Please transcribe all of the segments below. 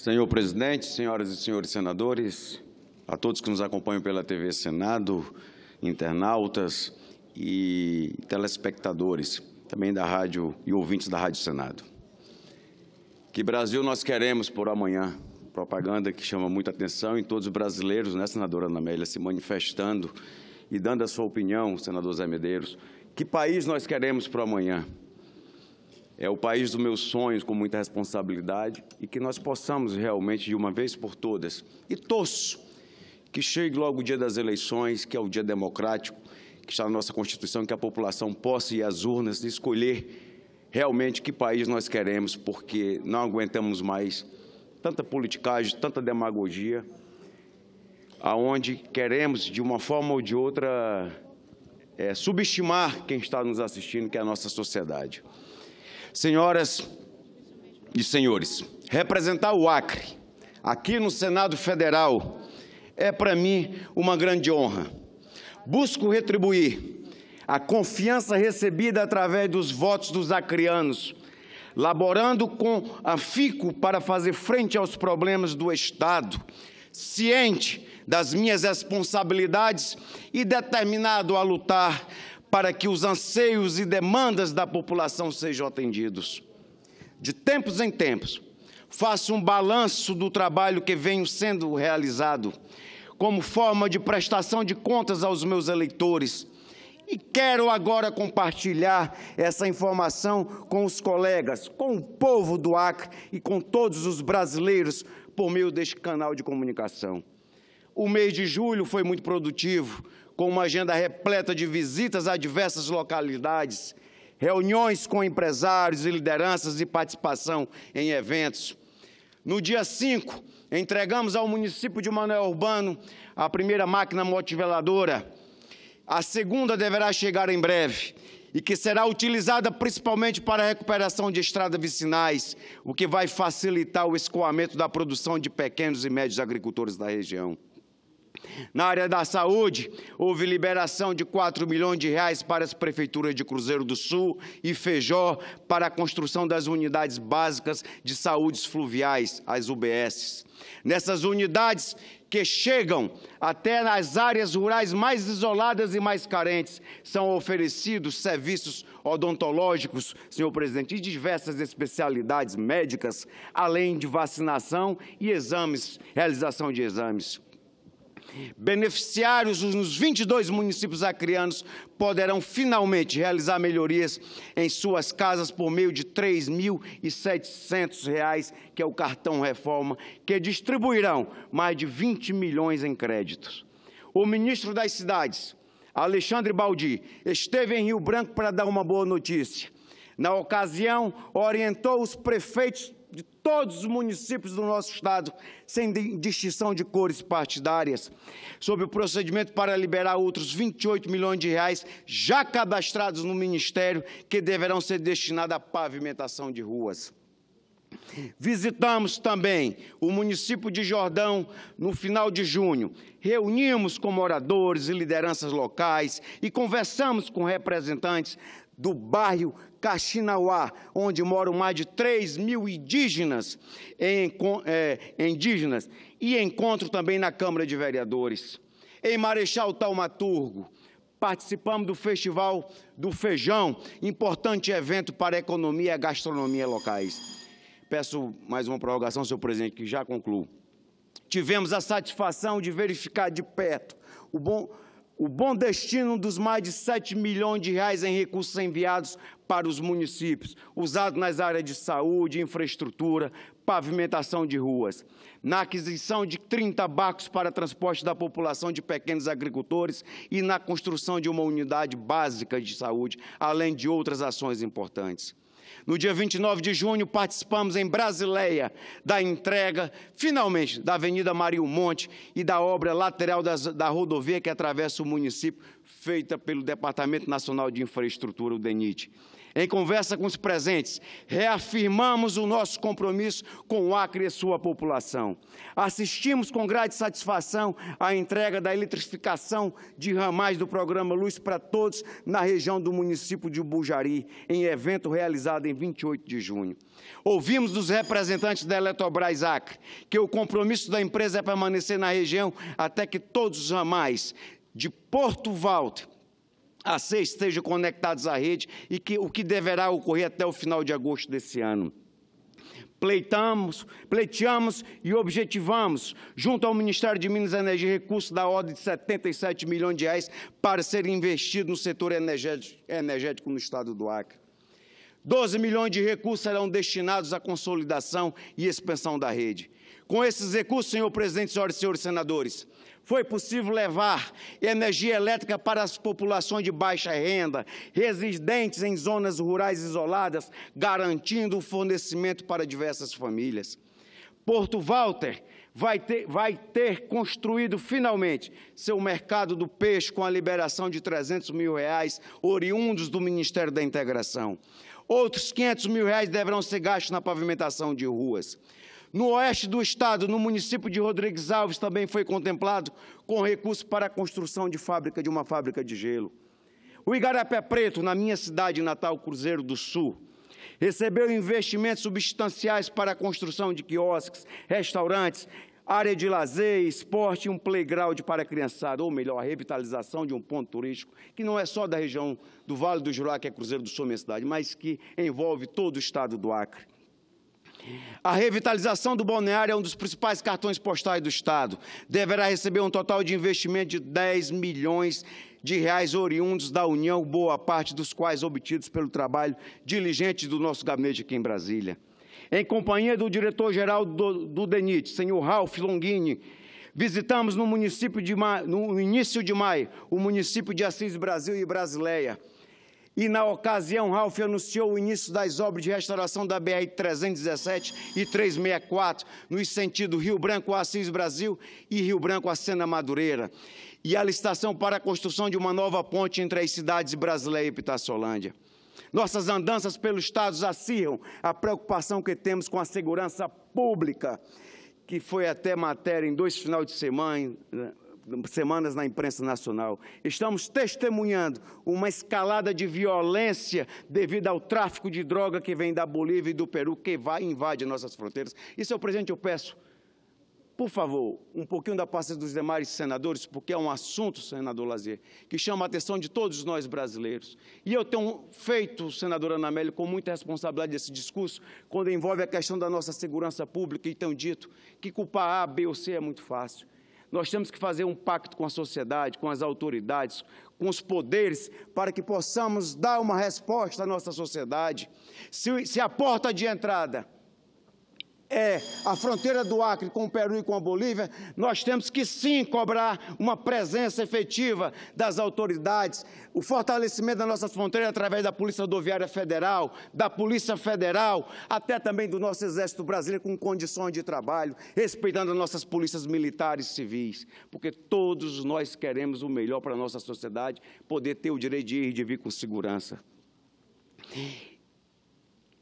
Senhor presidente, senhoras e senhores senadores, a todos que nos acompanham pela TV Senado, internautas e telespectadores, também da rádio e ouvintes da Rádio Senado. Que Brasil nós queremos por amanhã? Propaganda que chama muita atenção em todos os brasileiros, né, senadora Ana Amélia, se manifestando e dando a sua opinião, senador Zé Medeiros. Que país nós queremos para amanhã? é o país dos meus sonhos com muita responsabilidade e que nós possamos realmente, de uma vez por todas, e torço que chegue logo o dia das eleições, que é o dia democrático, que está na nossa Constituição, que a população possa ir às urnas e escolher realmente que país nós queremos, porque não aguentamos mais tanta politicagem, tanta demagogia, aonde queremos, de uma forma ou de outra, é, subestimar quem está nos assistindo, que é a nossa sociedade. Senhoras e senhores, representar o Acre aqui no Senado Federal é para mim uma grande honra. Busco retribuir a confiança recebida através dos votos dos acrianos, laborando com afico para fazer frente aos problemas do Estado, ciente das minhas responsabilidades e determinado a lutar para que os anseios e demandas da população sejam atendidos. De tempos em tempos, faço um balanço do trabalho que venho sendo realizado, como forma de prestação de contas aos meus eleitores. E quero agora compartilhar essa informação com os colegas, com o povo do Acre e com todos os brasileiros por meio deste canal de comunicação. O mês de julho foi muito produtivo, com uma agenda repleta de visitas a diversas localidades, reuniões com empresários e lideranças e participação em eventos. No dia 5, entregamos ao município de Manuel Urbano a primeira máquina motiveladora. A segunda deverá chegar em breve e que será utilizada principalmente para a recuperação de estradas vicinais, o que vai facilitar o escoamento da produção de pequenos e médios agricultores da região. Na área da saúde, houve liberação de 4 milhões de reais para as prefeituras de Cruzeiro do Sul e Feijó para a construção das unidades básicas de saúde fluviais, as UBSs. Nessas unidades que chegam até nas áreas rurais mais isoladas e mais carentes, são oferecidos serviços odontológicos, senhor presidente, e diversas especialidades médicas, além de vacinação e exames, realização de exames. Beneficiários nos 22 municípios acrianos poderão finalmente realizar melhorias em suas casas por meio de R$ 3.700, que é o cartão reforma, que distribuirão mais de 20 milhões em créditos. O ministro das Cidades, Alexandre Baldi, esteve em Rio Branco para dar uma boa notícia. Na ocasião, orientou os prefeitos todos os municípios do nosso Estado, sem distinção de cores partidárias, sobre o procedimento para liberar outros 28 milhões de reais já cadastrados no Ministério, que deverão ser destinados à pavimentação de ruas. Visitamos também o município de Jordão no final de junho. Reunimos com moradores e lideranças locais e conversamos com representantes do bairro Caxinauá, onde moram mais de 3 mil indígenas, em, é, indígenas, e encontro também na Câmara de Vereadores. Em Marechal Taumaturgo, participamos do Festival do Feijão, importante evento para a economia e a gastronomia locais. Peço mais uma prorrogação, senhor presidente, que já concluo. Tivemos a satisfação de verificar de perto o bom, o bom destino dos mais de 7 milhões de reais em recursos enviados para os municípios, usado nas áreas de saúde, infraestrutura, pavimentação de ruas, na aquisição de 30 barcos para transporte da população de pequenos agricultores e na construção de uma unidade básica de saúde, além de outras ações importantes. No dia 29 de junho, participamos em Brasileia da entrega, finalmente, da Avenida Mario Monte e da obra lateral das, da rodovia que atravessa o município, feita pelo Departamento Nacional de Infraestrutura, o DENIT. Em conversa com os presentes, reafirmamos o nosso compromisso com o Acre e sua população. Assistimos com grande satisfação à entrega da eletrificação de ramais do programa Luz para Todos na região do município de Bujari, em evento realizado em 28 de junho. Ouvimos dos representantes da Eletrobras Acre que o compromisso da empresa é permanecer na região até que todos os ramais de Porto Valde a seis estejam conectados à rede e que o que deverá ocorrer até o final de agosto desse ano. Pleitamos, pleiteamos e objetivamos, junto ao Ministério de Minas e Energia, recursos da ordem de 77 milhões de reais para ser investido no setor energético no estado do Acre. 12 milhões de recursos serão destinados à consolidação e expansão da rede. Com esses recursos, senhor presidente, senhoras e senhores senadores, foi possível levar energia elétrica para as populações de baixa renda, residentes em zonas rurais isoladas, garantindo o fornecimento para diversas famílias. Porto Walter vai ter, vai ter construído finalmente seu mercado do peixe com a liberação de 300 mil reais oriundos do Ministério da Integração. Outros 500 mil reais deverão ser gastos na pavimentação de ruas. No oeste do estado, no município de Rodrigues Alves, também foi contemplado com recurso para a construção de fábrica de uma fábrica de gelo. O Igarapé Preto, na minha cidade natal, Cruzeiro do Sul, recebeu investimentos substanciais para a construção de quiosques, restaurantes, área de lazer, esporte e um playground para a criançada, ou melhor, a revitalização de um ponto turístico, que não é só da região do Vale do Jurá, que é Cruzeiro do Sul, minha cidade, mas que envolve todo o estado do Acre. A revitalização do balneário é um dos principais cartões postais do Estado. Deverá receber um total de investimento de 10 milhões de reais oriundos da União, boa parte dos quais obtidos pelo trabalho diligente do nosso gabinete aqui em Brasília. Em companhia do diretor-geral do, do DENIT, senhor Ralph Longini, visitamos no, município de, no início de maio o município de Assis Brasil e Brasileia e, na ocasião, Ralph anunciou o início das obras de restauração da BR-317 e 364, nos sentidos Rio Branco Assis Brasil e Rio Branco a Sena Madureira, e a licitação para a construção de uma nova ponte entre as cidades Brasileia e Pitaçolândia. Nossas andanças pelos estados acirram a preocupação que temos com a segurança pública, que foi até matéria em dois finais de semana, semanas na imprensa nacional. Estamos testemunhando uma escalada de violência devido ao tráfico de droga que vem da Bolívia e do Peru, que vai invade nossas fronteiras. E, senhor presidente, eu peço, por favor, um pouquinho da paciência dos demais senadores, porque é um assunto, senador Lazier, que chama a atenção de todos nós brasileiros. E eu tenho feito, senadora Anamélio, com muita responsabilidade esse discurso, quando envolve a questão da nossa segurança pública, e tenho dito que culpar A, B ou C é muito fácil. Nós temos que fazer um pacto com a sociedade, com as autoridades, com os poderes, para que possamos dar uma resposta à nossa sociedade. Se, se a porta de entrada é a fronteira do Acre com o Peru e com a Bolívia, nós temos que sim cobrar uma presença efetiva das autoridades, o fortalecimento das nossas fronteiras através da Polícia Rodoviária Federal, da Polícia Federal, até também do nosso Exército Brasileiro com condições de trabalho, respeitando as nossas polícias militares e civis, porque todos nós queremos o melhor para a nossa sociedade, poder ter o direito de ir e de vir com segurança.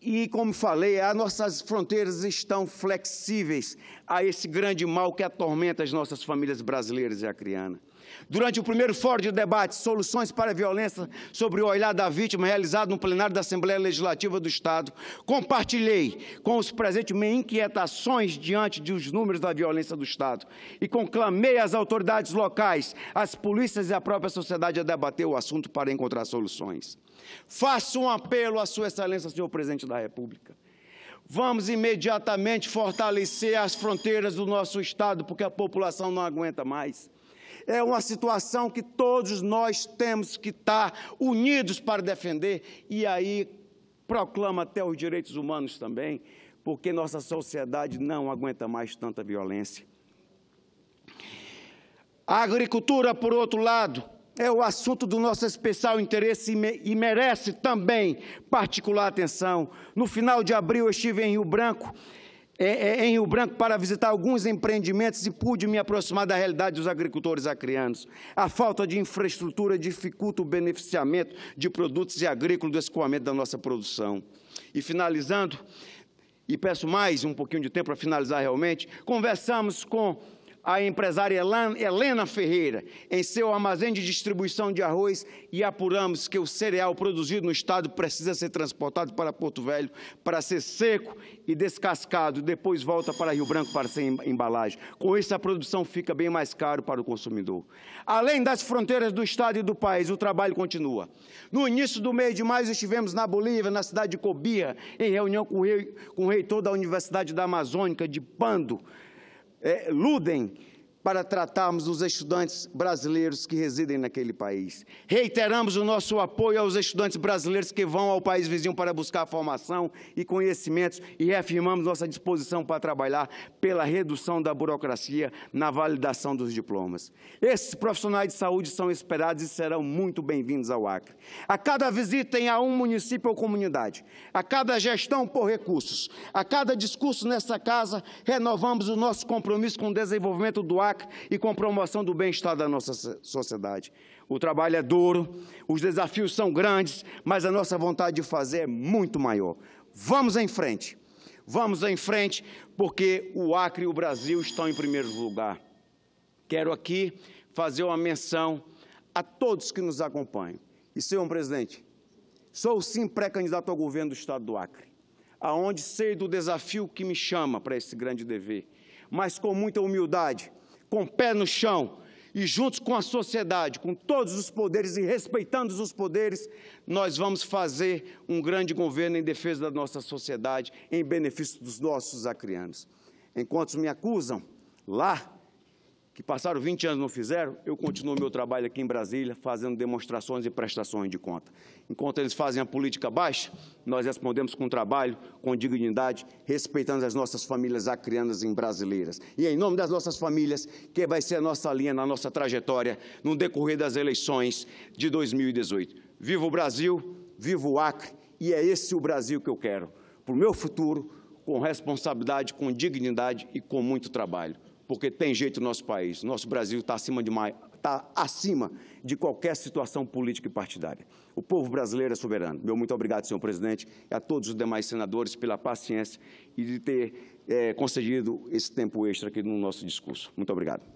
E como falei, as nossas fronteiras estão flexíveis a esse grande mal que atormenta as nossas famílias brasileiras e acrianas. Durante o primeiro fórum de debate Soluções para a Violência sobre o Olhar da Vítima, realizado no plenário da Assembleia Legislativa do Estado, compartilhei com os presentes minhas inquietações diante dos números da violência do Estado e conclamei as autoridades locais, as polícias e a própria sociedade a debater o assunto para encontrar soluções. Faço um apelo à Sua Excelência, senhor Presidente da República. Vamos imediatamente fortalecer as fronteiras do nosso Estado, porque a população não aguenta mais é uma situação que todos nós temos que estar tá unidos para defender e aí proclama até os direitos humanos também, porque nossa sociedade não aguenta mais tanta violência. A agricultura, por outro lado, é o assunto do nosso especial interesse e merece também particular atenção. No final de abril, eu estive em Rio Branco é, é, é, em Rio Branco para visitar alguns empreendimentos e pude me aproximar da realidade dos agricultores acrianos. A falta de infraestrutura dificulta o beneficiamento de produtos e agrícolas do escoamento da nossa produção. E finalizando, e peço mais um pouquinho de tempo para finalizar realmente, conversamos com a empresária Helena Ferreira em seu armazém de distribuição de arroz e apuramos que o cereal produzido no estado precisa ser transportado para Porto Velho para ser seco e descascado, depois volta para Rio Branco para ser embalagem. Com isso, a produção fica bem mais cara para o consumidor. Além das fronteiras do estado e do país, o trabalho continua. No início do mês de maio, estivemos na Bolívia, na cidade de Cobia, em reunião com o reitor da Universidade da Amazônica de Pando, é, ludem para tratarmos os estudantes brasileiros que residem naquele país. Reiteramos o nosso apoio aos estudantes brasileiros que vão ao país vizinho para buscar formação e conhecimentos e reafirmamos nossa disposição para trabalhar pela redução da burocracia na validação dos diplomas. Esses profissionais de saúde são esperados e serão muito bem-vindos ao Acre. A cada visita em a um município ou comunidade, a cada gestão por recursos, a cada discurso nesta casa, renovamos o nosso compromisso com o desenvolvimento do Acre fraca e com a promoção do bem-estar da nossa sociedade. O trabalho é duro, os desafios são grandes, mas a nossa vontade de fazer é muito maior. Vamos em frente. Vamos em frente, porque o Acre e o Brasil estão em primeiro lugar. Quero aqui fazer uma menção a todos que nos acompanham. E, senhor presidente, sou sim pré-candidato ao governo do Estado do Acre, aonde sei do desafio que me chama para esse grande dever, mas com muita humildade com o pé no chão e juntos com a sociedade, com todos os poderes e respeitando os poderes, nós vamos fazer um grande governo em defesa da nossa sociedade, em benefício dos nossos acrianos. Enquanto me acusam lá que passaram 20 anos e não fizeram, eu continuo meu trabalho aqui em Brasília, fazendo demonstrações e prestações de conta. Enquanto eles fazem a política baixa, nós respondemos com trabalho, com dignidade, respeitando as nossas famílias acrianas e brasileiras. E é em nome das nossas famílias, que vai ser a nossa linha, na nossa trajetória, no decorrer das eleições de 2018. Viva o Brasil, viva o Acre, e é esse o Brasil que eu quero, para o meu futuro, com responsabilidade, com dignidade e com muito trabalho porque tem jeito no nosso país. Nosso Brasil está acima, de tá acima de qualquer situação política e partidária. O povo brasileiro é soberano. Meu muito obrigado, senhor presidente, e a todos os demais senadores pela paciência e de ter é, concedido esse tempo extra aqui no nosso discurso. Muito obrigado.